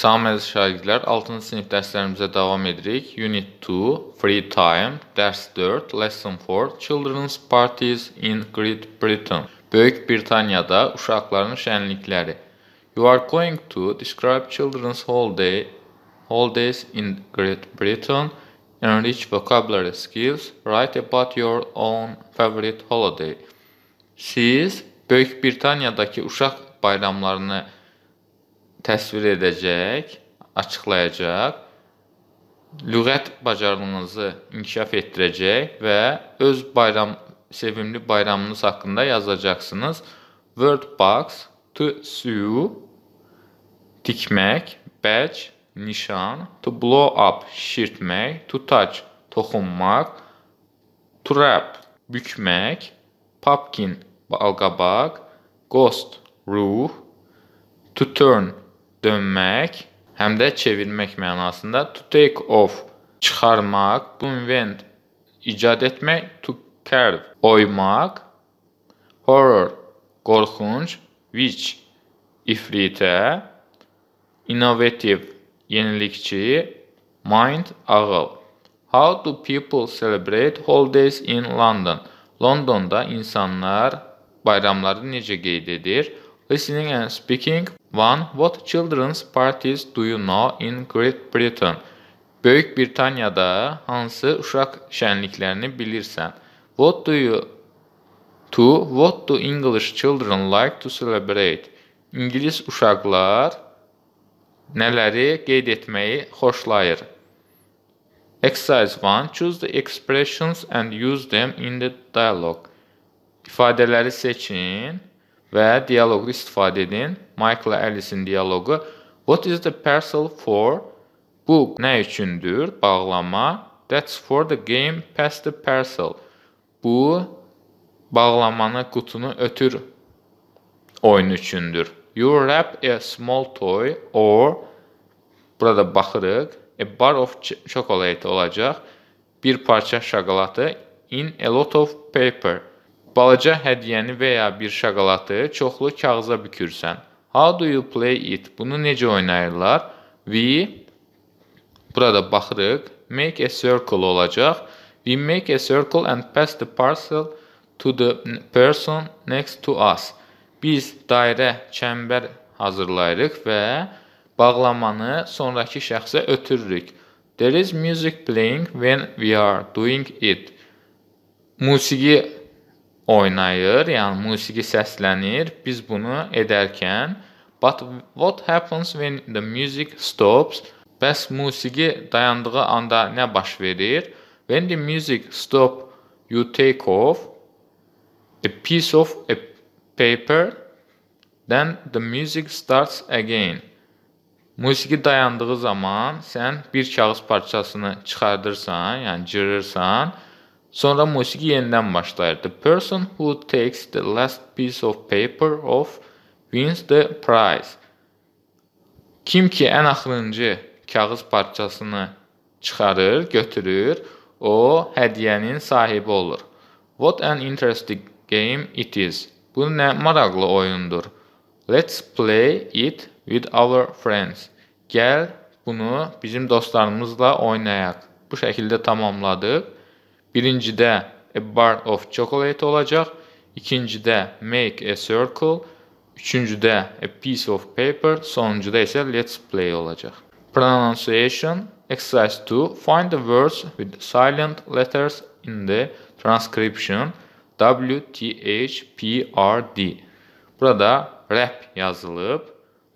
Salam əziz şagirdlər, 6-cı sinif dərslərimizə davam edirik. Unit 2, Free Time, Dərs 4, Lesson 4, Children's Parties in Great Britain. Böyük Britaniyada uşaqların şənlikləri. You are going to describe children's holiday, holidays in Great Britain, enrich vocabulary skills, write about your own favorite holiday. Siz Böyük Britaniyadakı uşaq bayramlarını təsvir edəcək, açıqlayacaq, lüğət bacarığınızı inkişaf etdirəcək və öz bayram sevimli bayramınız haqqında yazacaqsınız. Wordbox, to sue, tikmək, batch, nişan, to blow up, şişirtmək, to touch, toxunmaq, to wrap, bükmək, pumpkin, balqabaq, ghost, ruh, to turn, dönmək, həm də çevirmək mənasında to take off çıxarmaq, to invent icad etmək, to curve oymaq, horror qorxunc, which ifritə, innovative yenilikçi, mind ağıl. How do people celebrate holidays in London? Londonda insanlar bayramları necə qeyd edir? Listening and speaking 1. What children's parties do you know in Great Britain? Böyük Britanya'da hansı uşaq şənliklərini bilirsən? What do you 2. What do English children like to celebrate? İngilis uşaqlar nələri qeyd etməyi xoşlayır? Exercise 1. Choose the expressions and use them in the dialogue. İfadələri seçin və dialoqu istifadə edin. Michael Alice-in dialoqu What is the parcel for? Bu nə üçündür? Bağlama. That's for the game pass the parcel. Bu bağlamanı qutunu ötür oyun üçündür. You wrap a small toy or burada baxırıq a bar of chocolate olacaq. Bir parça şokoladı in a lot of paper. Balaca hədiyyəni və ya bir şokoladı çoxlu kağıza bükürsən. How do you play it? Bunu necə oynayırlar? We burada baxırıq. Make a circle olacaq. We make a circle and pass the parcel to the person next to us. Biz dairə, çəmbər hazırlayırıq və bağlamanı sonrakı şəxsə ötürürük. There is music playing when we are doing it. Musiqi oynayır, yəni musiqi səslənir. Biz bunu edərkən but what happens when the music stops? Bəs musiqi dayandığı anda nə baş verir? When the music stop, you take off a piece of a paper, then the music starts again. Musiqi dayandığı zaman sən bir kağız parçasını çıxardırsan, yəni cırırsan Sonra musiqi yenidən başlayır. The person who takes the last piece of paper off wins the prize. Kim ki ən axırıncı kağız parçasını çıxarır, götürür, o hədiyyənin sahibi olur. What an interesting game it is. Bu nə maraqlı oyundur. Let's play it with our friends. Gəl bunu bizim dostlarımızla oynayaq. Bu şəkildə tamamladıq. Birincidə a bar of chocolate olacaq. İkincidə make a circle. Üçüncüdə a piece of paper. Sonuncuda isə let's play olacaq. Pronunciation Exercise 2. Find the words with silent letters in the transcription WTHPRD. Burada rap yazılıb.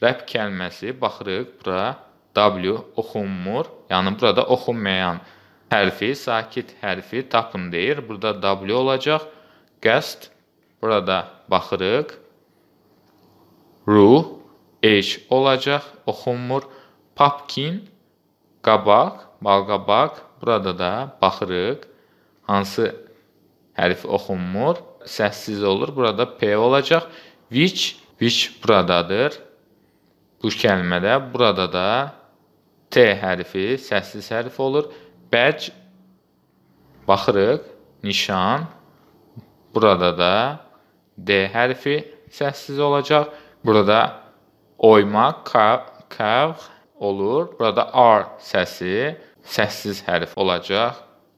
Rap kəlməsi baxırıq bura W oxunmur. Yəni burada oxunmayan hərfi, sakit hərfi tapın deyir. Burada W olacaq. Qəst, burada baxırıq. Ruh, H olacaq, oxunmur. Papkin, qabaq, balqabaq, burada da baxırıq. Hansı hərf oxunmur, səssiz olur. Burada P olacaq. Which, which buradadır. Bu kəlmədə burada da T hərfi səssiz hərf olur. Bəc baxırıq nişan. Burada da D hərfi səssiz olacaq. Burada oymaq, kavq olur. Burada R səsi səssiz hərf olacaq.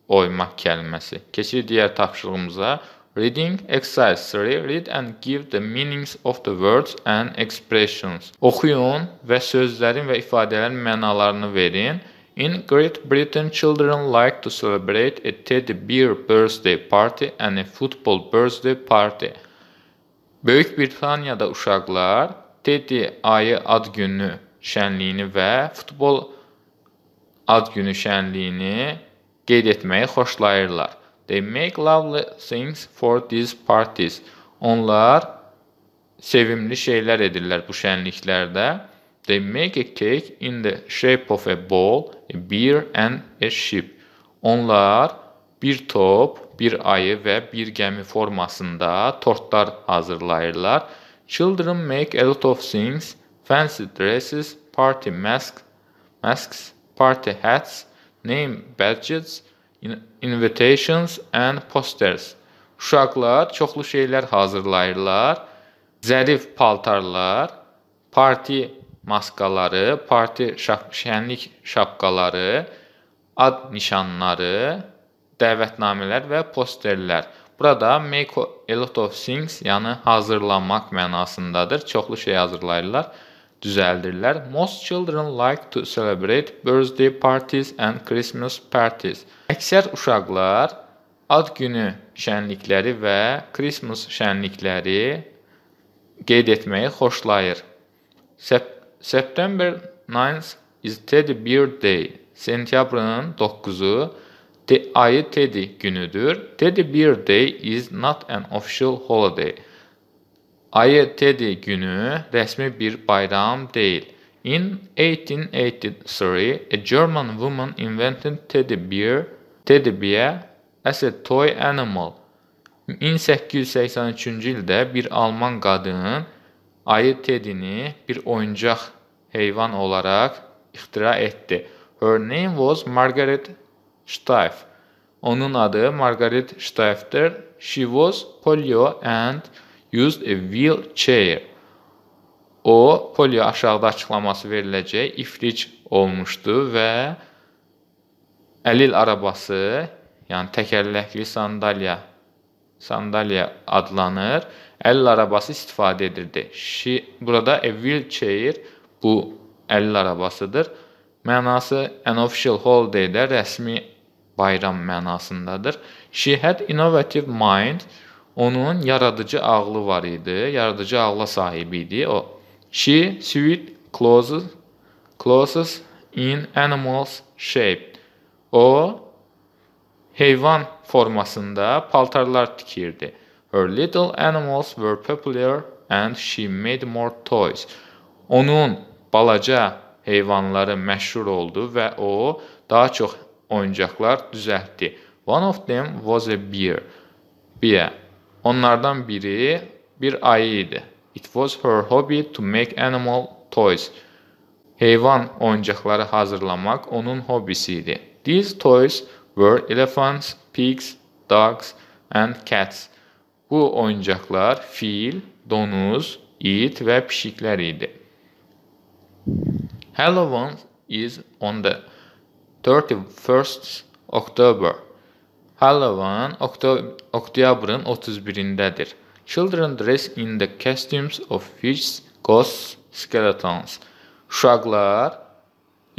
Oymaq kəlməsi. Keçirik digər tapşırığımıza. Reading exercise 3. Read and give the meanings of the words and expressions. Oxuyun və sözlərin və ifadələrin mənalarını verin. In Great Britain, children like to celebrate a teddy bear birthday party and a football birthday party. Böyük Britaniyada uşaqlar Teddy ayı ad günü şənliyini və futbol ad günü şənliyini qeyd etməyi xoşlayırlar. They make lovely things for these parties. Onlar sevimli şeylər edirlər bu şənliklərdə. They make a cake in the shape of a ball, a bear and a ship. Onlar bir top, bir ayı və bir gəmi formasında tortlar hazırlayırlar. Children make a lot of things, fancy dresses, party masks, masks, party hats, name badges, invitations and posters. Uşaqlar çoxlu şeylər hazırlayırlar. Zərif paltarlar, parti maskaları, parti şap şənlik şapkaları, ad nişanları, dəvətnamələr və posterlər. Burada make a lot of things, yəni hazırlanmaq mənasındadır. Çoxlu şey hazırlayırlar, düzəldirlər. Most children like to celebrate birthday parties and Christmas parties. Əksər uşaqlar ad günü şənlikləri və Christmas şənlikləri qeyd etməyi xoşlayır. Səb September 9th is Teddy Bear Day. Sentyabrın 9-u ayı Teddy günüdür. Teddy Bear Day is not an official holiday. Ayı Teddy günü rəsmi bir bayram deyil. In 1883, a German woman invented teddy bear, teddy bear as a toy animal. 1883-cü ildə bir Alman qadın ayı Teddy'ni bir oyuncak heyvan olarak ixtira etdi. Her name was Margaret Steiff. Onun adı Margaret Steiff'tir. She was polio and used a wheelchair. O, polio aşağıda açıqlaması veriləcək, iflic olmuşdu və əlil arabası, yəni təkərləkli sandalya sandalye adlanır. Əl arabası istifadə edirdi. She, burada a wheelchair bu əl arabasıdır. Mənası an official holiday də rəsmi bayram mənasındadır. She had innovative mind. Onun yaradıcı ağlı var idi. Yaradıcı ağla sahibi idi o. She sewed clothes clothes in animals shape. O heyvan formasında paltarlar tikirdi. Her little animals were popular and she made more toys. Onun balaca heyvanları məşhur oldu və o daha çox oyuncaqlar düzəltdi. One of them was a bear. Bear. Onlardan biri bir ayı idi. It was her hobby to make animal toys. Heyvan oyuncaqları hazırlamaq onun hobisi idi. These toys were elephants, pigs, dogs and cats. Bu oyuncaqlar fil, donuz, it və pişiklər idi. Halloween is on the 31st October. Halloween oktyabrın 31-dədir. Children dress in the costumes of witches, ghosts, skeletons. Uşaqlar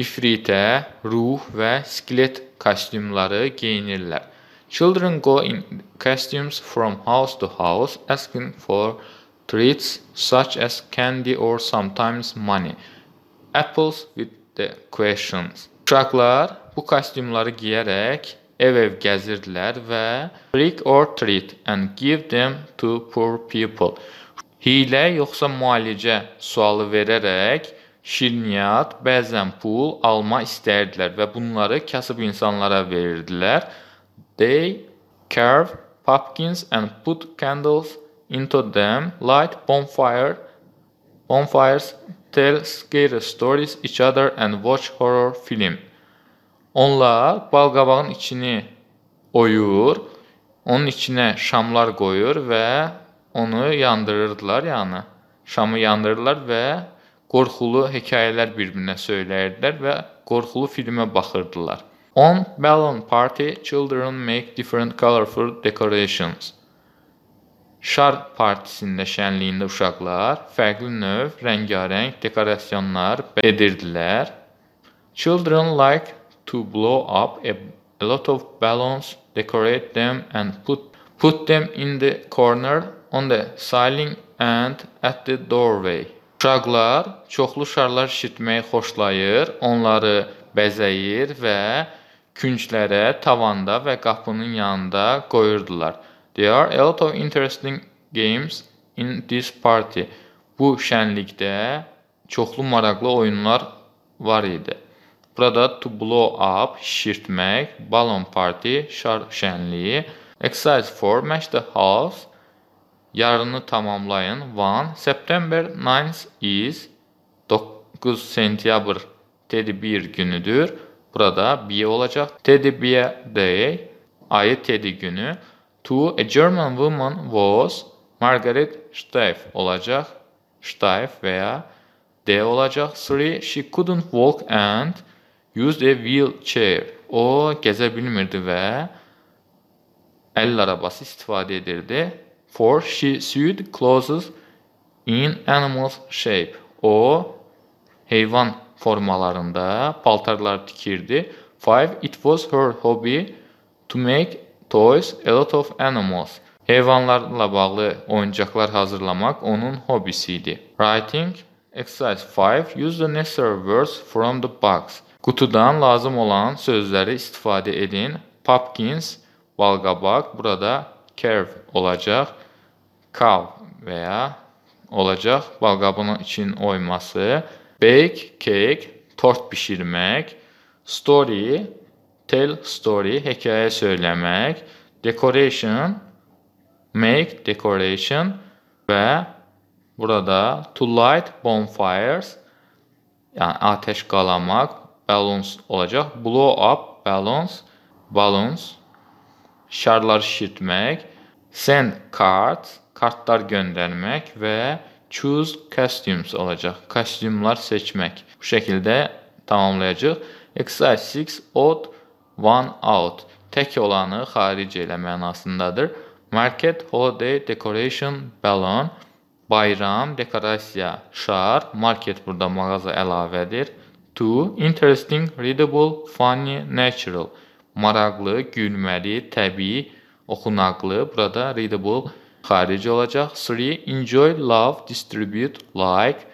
ifritə, ruh və skelet kostyumları geyinirlər. Children go in costumes from house to house asking for treats such as candy or sometimes money. Apples with the questions. Uşaqlar bu kostyumları geyərək ev-ev gəzirdilər və trick or treat and give them to poor people. Hilə yoxsa müalicə sualı verərək şirniyyat, bəzən pul alma istəyirdilər və bunları kasıb insanlara verirdilər. They carved pumpkins and put candles into them, light bonfire, bonfires, tell scary stories each other and watch horror film. Onlar balqabağın içini oyur, onun içinə şamlar qoyur və onu yandırırdılar, yəni şamı yandırırlar və qorxulu hekayələr bir-birinə söyləyirdilər və qorxulu filmə baxırdılar. On balloon party children make different colorful decorations. Şar partisində şənliyində uşaqlar fərqli növ rəngarəng dekorasiyalar edirdilər. Children like to blow up a, a lot of balloons, decorate them and put put them in the corner on the ceiling and at the doorway. Uşaqlar çoxlu şarlar şişirtməyi xoşlayır, onları bəzəyir və künclərə, tavanda və qapının yanında qoyurdular. There are a lot of interesting games in this party. Bu şənlikdə çoxlu maraqlı oyunlar var idi. Burada to blow up, şişirtmək, balon party, şar şənliyi, exercise for, match the house, yarını tamamlayın. One September 9 is 9 sentyabr Teddy Bear günüdür. Burada B olacak. Teddy Bear Day ayı Teddy günü. To a German woman was Margaret Steif olacak. Steif veya D olacak. Three, she couldn't walk and used a wheelchair. O gəzə bilmirdi və əl arabası istifadə edirdi for she sewed clothes in animals shape. O heyvan formalarında paltarlar tikirdi. Five, it was her hobby to make toys a lot of animals. Heyvanlarla bağlı oyuncaqlar hazırlamaq onun hobisi idi. Writing Exercise 5. Use the necessary words from the box. Qutudan lazım olan sözləri istifadə edin. Pumpkins, balqabaq burada curve olacaq, curve və ya olacaq balqabının içinin oyması, bake, cake, tort bişirmək, story, tell story, hekayə söyləmək, decoration, make decoration və burada to light bonfires, yəni atəş qalamaq, balloons olacaq, blow up balloons, balloons şarları şişirtmək, send cards, kartlar göndərmək və choose costumes olacaq. Kostyumlar seçmək. Bu şəkildə tamamlayacağıq. Exercise 6 odd one out. Tək olanı xaric elə mənasındadır. Market holiday decoration balon. Bayram, dekorasiya, şar, market burada mağaza əlavədir. 2. Interesting, readable, funny, natural maraqlı, gülməli, təbii, oxunaqlı. Burada readable xaric olacaq. 3. Enjoy, love, distribute, like.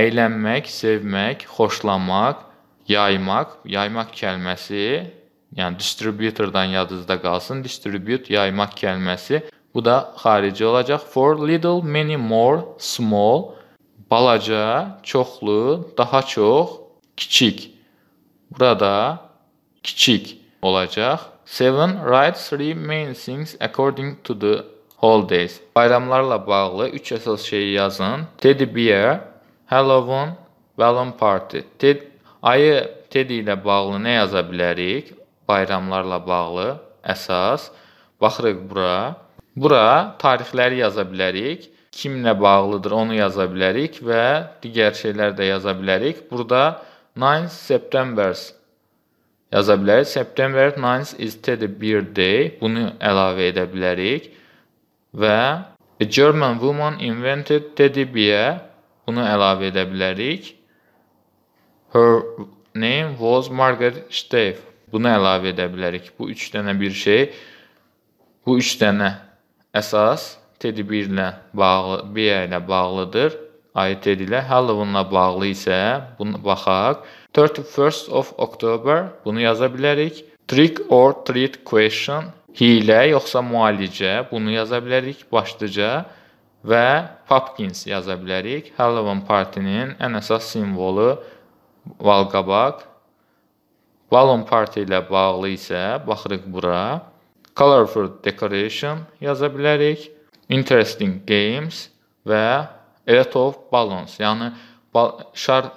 Əylənmək, sevmək, xoşlamaq, yaymaq. Yaymaq kəlməsi, yəni distributordan yadınızda qalsın. Distribute, yaymaq kəlməsi. Bu da xarici olacaq. For little, many more, small. Balaca, çoxlu, daha çox, kiçik. Burada kiçik olacaq. Seven rights remain things according to the holidays. Bayramlarla bağlı 3 əsas şeyi yazın. Teddy bear, Halloween, balloon party. Ted ayı Teddy ilə bağlı nə yaza bilərik? Bayramlarla bağlı əsas. Baxırıq bura. Bura tarixləri yaza bilərik. Kimlə bağlıdır onu yaza bilərik və digər şeylər də yaza bilərik. Burada 9 September's yaza bilərik. September 9 is Teddy bir day. Bunu əlavə edə bilərik. Və a German woman invented teddy bear. Bunu əlavə edə bilərik. Her name was Margaret Steff. Bunu əlavə edə bilərik. Bu üç dənə bir şey. Bu üç dənə əsas Teddy bir ilə bağlı, bear ilə bağlıdır. Ay Teddy ilə Halloween ilə bağlı isə bunu baxaq. 31st of October bunu yaza bilərik. Trick or treat question hiylə yoxsa müalicə bunu yaza bilərik başlıca və Popkins yaza bilərik. Halloween partinin ən əsas simvolu valqabaq. Balon parti ilə bağlı isə baxırıq bura. Colorful decoration yaza bilərik. Interesting games və a lot of balloons, yəni bal şar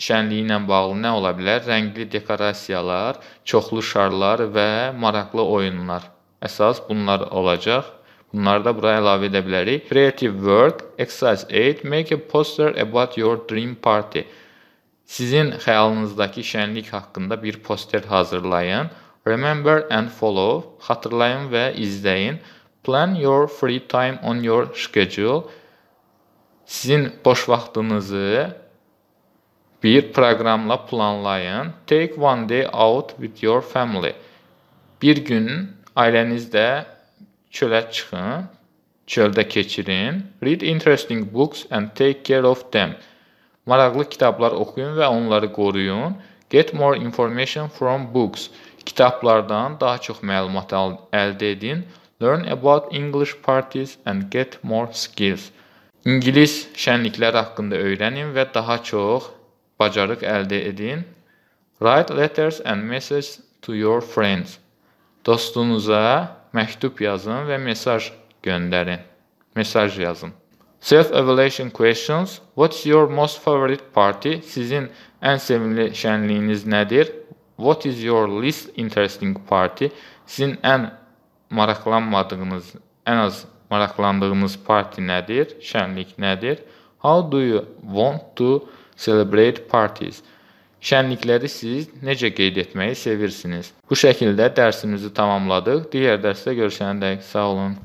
şənliyi ilə bağlı nə ola bilər? Rəngli dekorasiyalar, çoxlu şarlar və maraqlı oyunlar. Əsas bunlar olacaq. Bunları da bura əlavə edə bilərik. Creative Work, Exercise 8, Make a poster about your dream party. Sizin xəyalınızdakı şənlik haqqında bir poster hazırlayın. Remember and follow, xatırlayın və izləyin. Plan your free time on your schedule. Sizin boş vaxtınızı Bir proqramla planlayın. Take one day out with your family. Bir gün ailənizlə çölə çıxın, çöldə keçirin. Read interesting books and take care of them. Maraqlı kitablar oxuyun və onları qoruyun. Get more information from books. Kitablardan daha çox məlumat əldə edin. Learn about English parties and get more skills. İngilis şənlikləri haqqında öyrənin və daha çox bacarıq əldə edin. Write letters and messages to your friends. Dostunuza məktub yazın və mesaj göndərin. Mesaj yazın. Self-evaluation questions. What's your most favorite party? Sizin ən sevimli şənliyiniz nədir? What is your least interesting party? Sizin ən maraqlanmadığınız, ən az maraqlandığınız parti nədir? Şənlik nədir? How do you want to celebrate parties. Şənlikləri siz necə qeyd etməyi sevirsiniz? Bu şəkildə dərsimizi tamamladıq. Digər dərsdə görüşənədək sağ olun.